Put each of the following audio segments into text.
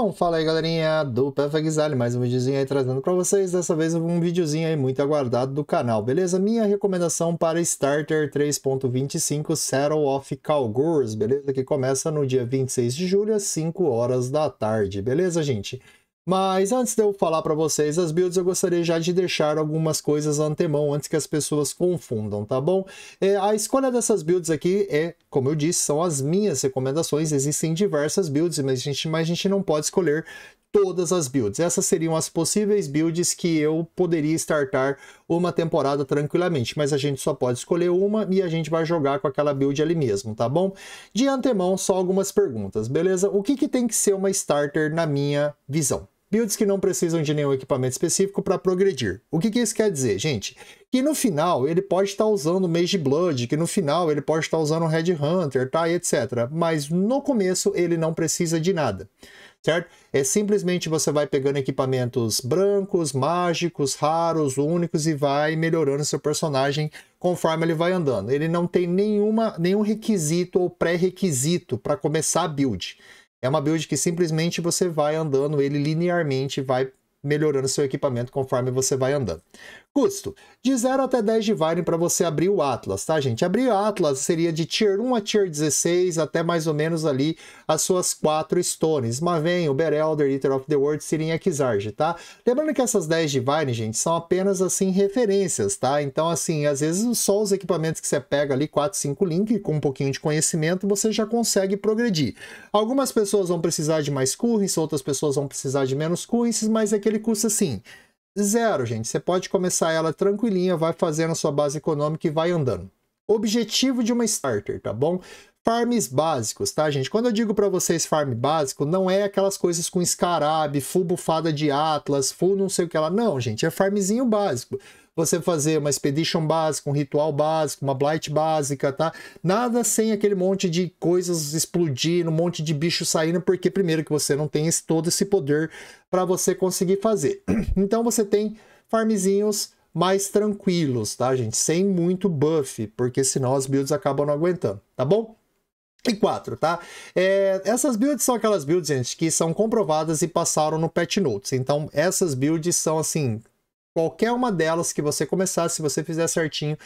Bom, fala aí galerinha do Perfexile, mais um videozinho aí trazendo para vocês, dessa vez um videozinho aí muito aguardado do canal, beleza? Minha recomendação para Starter 3.25 Settle of Calgurs, beleza? Que começa no dia 26 de julho às 5 horas da tarde, beleza gente? Mas antes de eu falar para vocês as builds, eu gostaria já de deixar algumas coisas antemão, antes que as pessoas confundam, tá bom? É, a escolha dessas builds aqui é, como eu disse, são as minhas recomendações, existem diversas builds, mas a gente, mas a gente não pode escolher todas as builds. Essas seriam as possíveis builds que eu poderia startar uma temporada tranquilamente, mas a gente só pode escolher uma e a gente vai jogar com aquela build ali mesmo, tá bom? De antemão, só algumas perguntas, beleza? O que, que tem que ser uma starter na minha visão? builds que não precisam de nenhum equipamento específico para progredir. O que, que, isso quer dizer, gente? Que no final ele pode estar tá usando Mage Blood, que no final ele pode estar tá usando Red Hunter, tá? E etc. Mas no começo ele não precisa de nada, certo? É simplesmente você vai pegando equipamentos brancos, mágicos, raros, únicos e vai melhorando seu personagem conforme ele vai andando. Ele não tem nenhuma, nenhum requisito ou pré-requisito para começar a build. É uma build que simplesmente você vai andando ele linearmente, vai melhorando seu equipamento conforme você vai andando. Custo. De 0 até 10 de Varen para você abrir o Atlas, tá, gente? Abrir o Atlas seria de Tier 1 a Tier 16, até mais ou menos ali as suas quatro Stones. Maven, Uberelder, Eater of the World, Sirin Exarge, tá? Lembrando que essas 10 de Varen, gente, são apenas, assim, referências, tá? Então, assim, às vezes só os equipamentos que você pega ali, 4, 5 link, com um pouquinho de conhecimento, você já consegue progredir. Algumas pessoas vão precisar de mais currens, outras pessoas vão precisar de menos currens, mas aquele custo, assim zero, gente. Você pode começar ela tranquilinha, vai fazendo a sua base econômica e vai andando. Objetivo de uma starter, tá bom? farms básicos, tá, gente? Quando eu digo para vocês farm básico, não é aquelas coisas com escarabe, full bufada de Atlas, full não sei o que lá. Não, gente, é farmzinho básico você fazer uma expedition básica, um ritual básico, uma blight básica, tá? Nada sem aquele monte de coisas explodindo, um monte de bicho saindo, porque primeiro que você não tem esse, todo esse poder para você conseguir fazer. Então você tem farmzinhos mais tranquilos, tá, gente? Sem muito buff, porque senão as builds acabam não aguentando, tá bom? E quatro, tá? É, essas builds são aquelas builds, gente, que são comprovadas e passaram no patch notes. Então, essas builds são, assim, Qualquer uma delas que você começar, se você fizer certinho,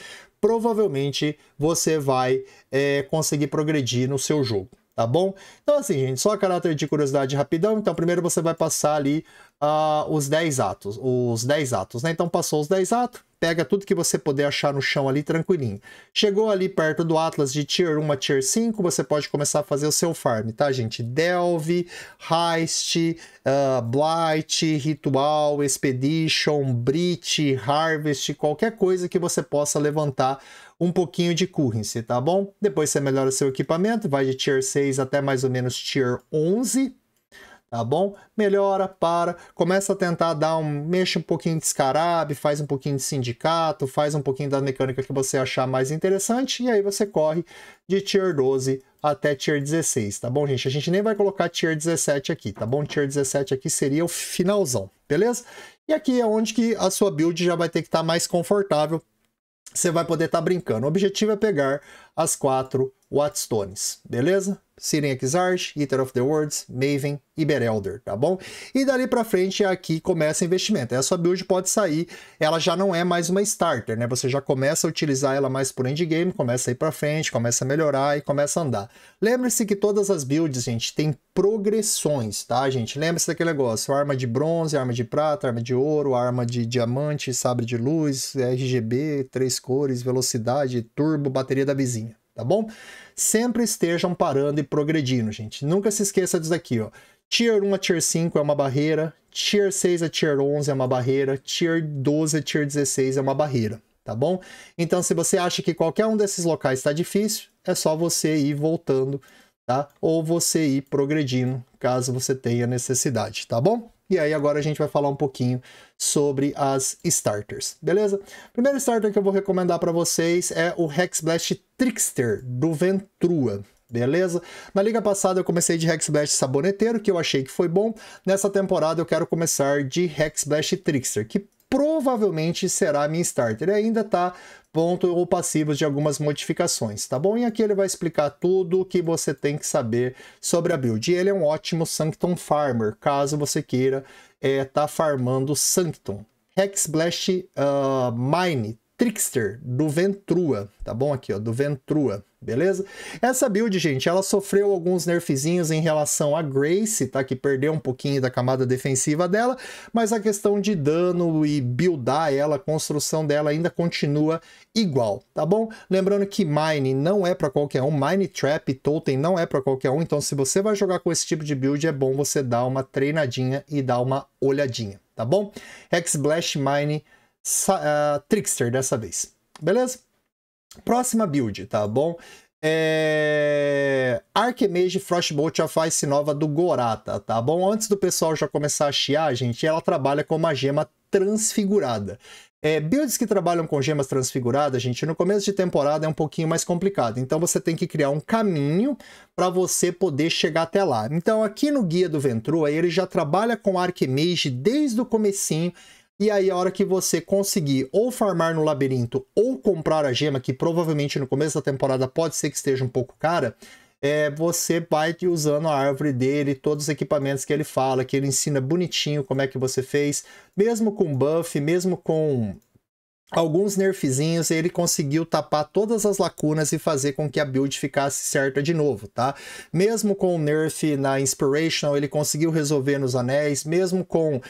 provavelmente você vai é, conseguir progredir no seu jogo tá bom? Então, assim, gente, só a caráter de curiosidade rapidão. Então, primeiro você vai passar ali uh, os 10 atos, os 10 atos, né? Então, passou os 10 atos, pega tudo que você puder achar no chão ali tranquilinho. Chegou ali perto do Atlas de Tier 1 a Tier 5, você pode começar a fazer o seu farm, tá, gente? Delve, Heist, uh, Blight, Ritual, Expedition, bridge Harvest, qualquer coisa que você possa levantar um pouquinho de currency, tá bom? Depois você melhora seu equipamento, vai de tier 6 até mais ou menos tier 11, tá bom? Melhora, para, começa a tentar dar um, mexe um pouquinho de escarabe, faz um pouquinho de sindicato, faz um pouquinho da mecânica que você achar mais interessante e aí você corre de tier 12 até tier 16, tá bom, gente? A gente nem vai colocar tier 17 aqui, tá bom? Tier 17 aqui seria o finalzão, beleza? E aqui é onde que a sua build já vai ter que estar tá mais confortável você vai poder estar tá brincando. O objetivo é pegar as quatro Wattstones, beleza? Sirene Exarch, Eater of the Worlds, Maven e Berelder, tá bom? E dali para frente é aqui começa investimento. Essa build pode sair, ela já não é mais uma starter, né? Você já começa a utilizar ela mais por endgame, começa a ir para frente, começa a melhorar e começa a andar. Lembre-se que todas as builds, gente, tem progressões, tá, gente? Lembre-se daquele negócio, arma de bronze, arma de prata, arma de ouro, arma de diamante, sabre de luz, RGB, três cores, velocidade, turbo, bateria da vizinha tá bom? Sempre estejam parando e progredindo, gente. Nunca se esqueça disso aqui, ó. Tier 1 a é Tier 5 é uma barreira, Tier 6 a é Tier 11 é uma barreira, Tier 12 a Tier 16 é uma barreira, tá bom? Então, se você acha que qualquer um desses locais está difícil, é só você ir voltando, tá? Ou você ir progredindo, caso você tenha necessidade, tá bom? E aí agora a gente vai falar um pouquinho sobre as starters, beleza? Primeiro starter que eu vou recomendar para vocês é o Hexblast Trickster do Ventrua beleza? Na liga passada eu comecei de Hexblast Saboneteiro, que eu achei que foi bom. Nessa temporada eu quero começar de Hexblast Trickster, que provavelmente será a minha starter. E ainda tá pontos ou passivos de algumas modificações, tá bom? E aqui ele vai explicar tudo o que você tem que saber sobre a build. E ele é um ótimo Sanctum Farmer, caso você queira estar eh, é, tá farmando Sanctum. Hexblast uh, Mine Trickster do Ventrua, tá bom aqui, ó, do Ventrua, beleza? Essa build, gente, ela sofreu alguns nerfzinhos em relação a Grace, tá? Que perdeu um pouquinho da camada defensiva dela, mas a questão de dano e buildar ela, a construção dela ainda continua igual, tá bom? Lembrando que Mine não é para qualquer um, Mine Trap Totem não é para qualquer um, então se você vai jogar com esse tipo de build, é bom você dar uma treinadinha e dar uma olhadinha, tá bom? Hexblash Mine uh, Trickster dessa vez. Beleza? Próxima build, tá bom? É... Archimage Frostbolt of Ice Nova do Gorata, tá bom? Antes do pessoal já começar a chiar, gente, ela trabalha com uma gema transfigurada. É, builds que trabalham com gemas transfiguradas, gente, no começo de temporada é um pouquinho mais complicado. Então você tem que criar um caminho para você poder chegar até lá. Então aqui no Guia do Ventrua, ele já trabalha com Archimage desde o comecinho e aí, a hora que você conseguir ou farmar no labirinto ou comprar a gema, que provavelmente no começo da temporada pode ser que esteja um pouco cara, é, você vai usando a árvore dele, todos os equipamentos que ele fala, que ele ensina bonitinho como é que você fez, mesmo com buff, mesmo com alguns nerfzinhos, ele conseguiu tapar todas as lacunas e fazer com que a build ficasse certa de novo, tá? Mesmo com o nerf na Inspirational, ele conseguiu resolver nos anéis, mesmo com uh,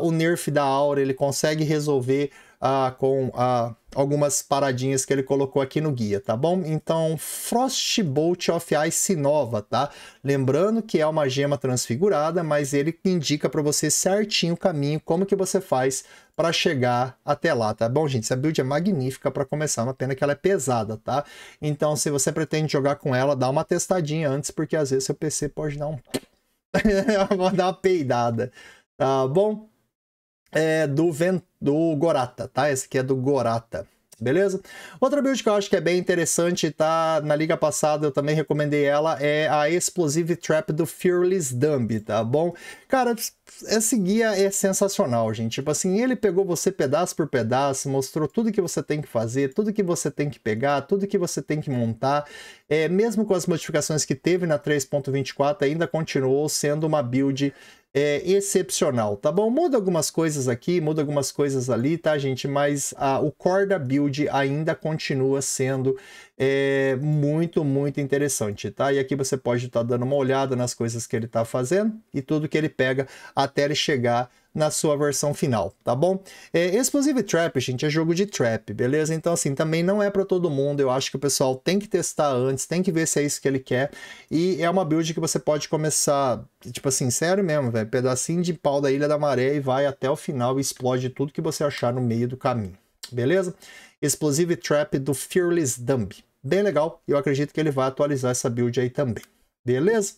o nerf da Aura, ele consegue resolver ah, com ah, algumas paradinhas que ele colocou aqui no guia, tá bom? Então, Frostbolt of Ice Nova, tá? Lembrando que é uma gema transfigurada, mas ele indica para você certinho o caminho, como que você faz para chegar até lá, tá bom, gente? Essa build é magnífica para começar, é uma pena que ela é pesada, tá? Então, se você pretende jogar com ela, dá uma testadinha antes, porque às vezes seu PC pode dar um... dar uma peidada, tá bom? é do, Ven do Gorata, tá? Esse aqui é do Gorata. Beleza? Outra build que eu acho que é bem interessante, tá? Na liga passada eu também recomendei ela, é a Explosive Trap do Fearless Dumb, tá bom? Cara, esse é guia é, é sensacional, gente. Tipo assim, ele pegou você pedaço por pedaço, mostrou tudo que você tem que fazer, tudo que você tem que pegar, tudo que você tem que montar. É, mesmo com as modificações que teve na 3.24, ainda continuou sendo uma build é, excepcional, tá bom? Muda algumas coisas aqui, muda algumas coisas ali, tá, gente? Mas a, o core da build ainda continua sendo é, muito, muito interessante, tá? E aqui você pode estar tá dando uma olhada nas coisas que ele está fazendo e tudo que ele pega até ele chegar na sua versão final, tá bom? É, Explosive Trap, gente, é jogo de trap, beleza? Então, assim, também não é para todo mundo. Eu acho que o pessoal tem que testar antes, tem que ver se é isso que ele quer. E é uma build que você pode começar, tipo assim, sério mesmo, velho, pedacinho de pau da Ilha da Maré e vai até o final e explode tudo que você achar no meio do caminho, beleza? Explosive Trap do Fearless Dumb. Bem legal, eu acredito que ele vai atualizar essa build aí também, beleza?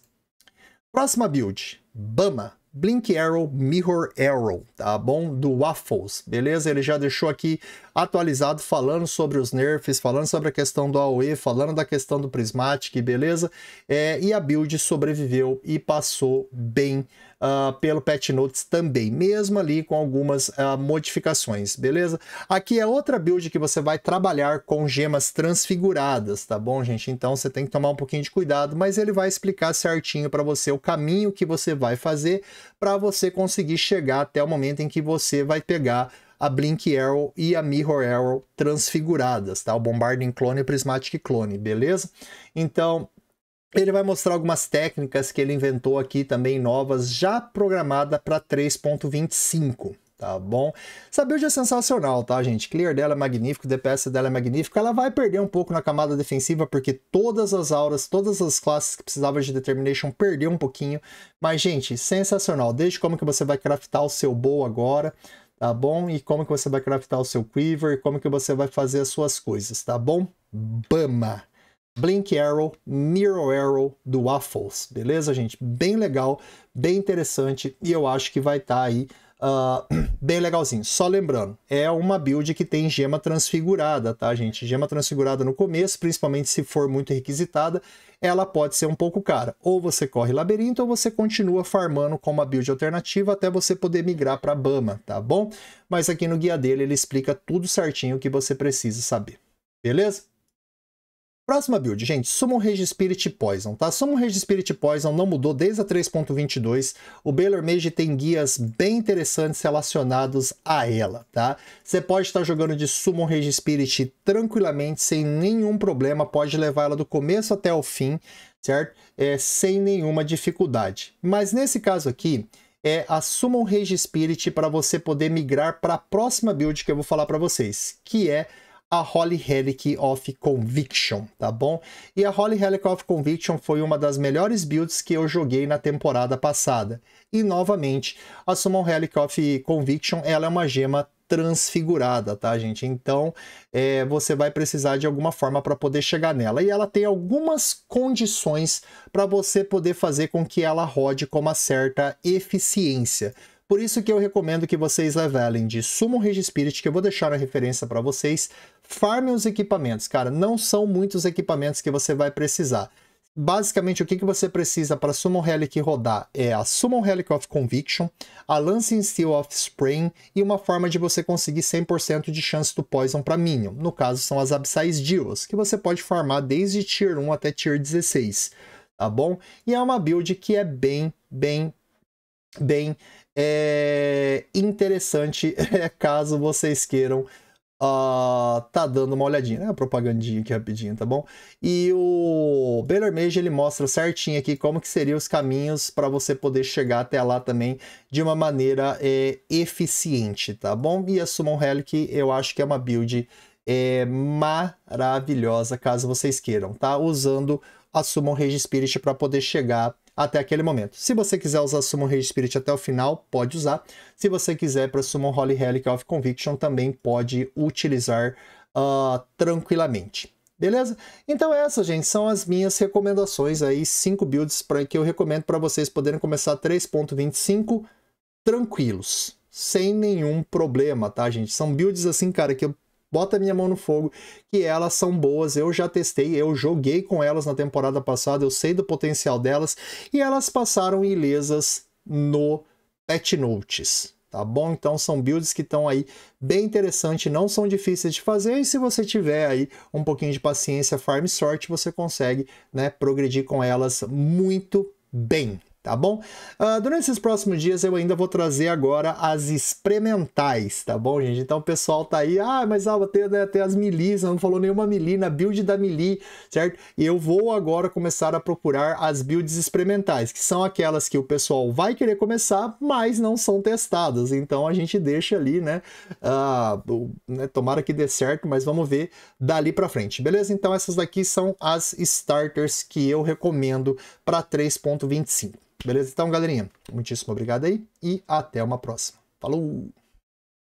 Próxima build, Bama Blink Arrow Mirror Arrow, tá bom? Do Waffles, beleza? Ele já deixou aqui atualizado falando sobre os nerfs, falando sobre a questão do AOE, falando da questão do Prismatic, beleza? É, e a build sobreviveu e passou bem uh, pelo Patch Notes também, mesmo ali com algumas uh, modificações, beleza? Aqui é outra build que você vai trabalhar com gemas transfiguradas, tá bom, gente? Então você tem que tomar um pouquinho de cuidado, mas ele vai explicar certinho para você o caminho que você vai fazer para você conseguir chegar até o momento em que você vai pegar a Blink Arrow e a Mirror Arrow transfiguradas, tá? O Bombarding Clone e o Prismatic Clone, beleza? Então, ele vai mostrar algumas técnicas que ele inventou aqui também novas, já programada para 3.25 tá bom? Essa build é sensacional, tá, gente? Clear dela é magnífico, DPS dela é magnífico. Ela vai perder um pouco na camada defensiva, porque todas as auras, todas as classes que precisavam de Determination perdeu um pouquinho. Mas, gente, sensacional. Desde como que você vai craftar o seu bow agora, tá bom? E como que você vai craftar o seu quiver, e como que você vai fazer as suas coisas, tá bom? Bama! Blink Arrow, Mirror Arrow do Waffles, beleza, gente? Bem legal, bem interessante e eu acho que vai estar tá aí uh, bem legalzinho. Só lembrando, é uma build que tem gema transfigurada, tá, gente? Gema transfigurada no começo, principalmente se for muito requisitada, ela pode ser um pouco cara. Ou você corre labirinto ou você continua farmando com uma build alternativa até você poder migrar para Bama, tá bom? Mas aqui no guia dele ele explica tudo certinho que você precisa saber. Beleza? Próxima build, gente, Summon Rage Spirit Poison, tá? Summon Rage Spirit Poison não mudou desde a 3.22. O Baylor Mage tem guias bem interessantes relacionados a ela, tá? Você pode estar jogando de Summon Rage Spirit tranquilamente, sem nenhum problema, pode levar ela do começo até o fim, certo? É, sem nenhuma dificuldade. Mas nesse caso aqui, é a Summon Rage Spirit para você poder migrar para a próxima build que eu vou falar para vocês, que é a Holy Relic of Conviction, tá bom? E a Holy Relic of Conviction foi uma das melhores builds que eu joguei na temporada passada. E novamente, a Summon Relic of Conviction, ela é uma gema transfigurada, tá, gente? Então, é, você vai precisar de alguma forma para poder chegar nela. E ela tem algumas condições para você poder fazer com que ela rode com uma certa eficiência. Por isso que eu recomendo que vocês levelem de Summon Rage Spirit, que eu vou deixar na referência para vocês, farme os equipamentos, cara. Não são muitos equipamentos que você vai precisar. Basicamente, o que, que você precisa para Summon Relic rodar é a Summon Relic of Conviction, a Lancing Steel of Spring e uma forma de você conseguir 100% de chance do Poison para Minion. No caso, são as Abyssais Duos, que você pode farmar desde Tier 1 até Tier 16, tá bom? E é uma build que é bem, bem, bem é... interessante, caso vocês queiram uh, tá dando uma olhadinha, né? A propagandinha aqui rapidinho, tá bom? E o Baylor Mage, ele mostra certinho aqui como que seriam os caminhos para você poder chegar até lá também de uma maneira é, eficiente, tá bom? E a Summon Relic, eu acho que é uma build é, maravilhosa, caso vocês queiram, tá? Usando a Summon Rage Spirit para poder chegar até aquele momento. Se você quiser usar Summon Rage Spirit até o final, pode usar. Se você quiser para Summon Holy Relic of Conviction, também pode utilizar uh, tranquilamente. Beleza? Então é essas, gente, são as minhas recomendações aí, cinco builds pra, que eu recomendo para vocês poderem começar 3.25 tranquilos, sem nenhum problema, tá, gente? São builds assim, cara, que eu Bota Minha Mão no Fogo, que elas são boas, eu já testei, eu joguei com elas na temporada passada, eu sei do potencial delas, e elas passaram ilesas no Pet Notes. Tá bom? Então são builds que estão aí bem interessantes, não são difíceis de fazer, e se você tiver aí um pouquinho de paciência, farm sorte, você consegue né, progredir com elas muito bem tá bom? Uh, durante esses próximos dias eu ainda vou trazer agora as experimentais, tá bom, gente? Então o pessoal tá aí, ah, mas Alba, tem, né, tem as milis, não falou nenhuma mili, na build da mili, certo? E eu vou agora começar a procurar as builds experimentais, que são aquelas que o pessoal vai querer começar, mas não são testadas, então a gente deixa ali, né, uh, né tomara que dê certo, mas vamos ver dali pra frente, beleza? Então essas daqui são as starters que eu recomendo para 3.25. Beleza? Então, galerinha, muitíssimo obrigado aí e até uma próxima. Falou!